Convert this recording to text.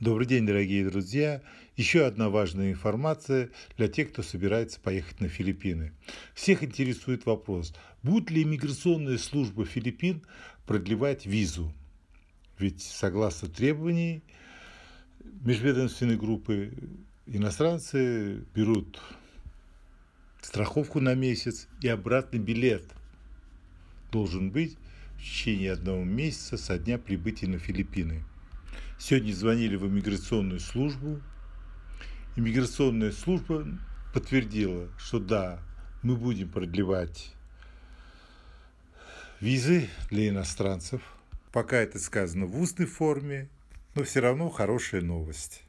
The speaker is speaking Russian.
Добрый день, дорогие друзья! Еще одна важная информация для тех, кто собирается поехать на Филиппины. Всех интересует вопрос, будет ли иммиграционная служба Филиппин продлевать визу? Ведь согласно требований межведомственной группы иностранцы берут страховку на месяц и обратный билет должен быть в течение одного месяца со дня прибытия на Филиппины. Сегодня звонили в иммиграционную службу. Иммиграционная служба подтвердила, что да, мы будем продлевать визы для иностранцев. Пока это сказано в устной форме, но все равно хорошая новость.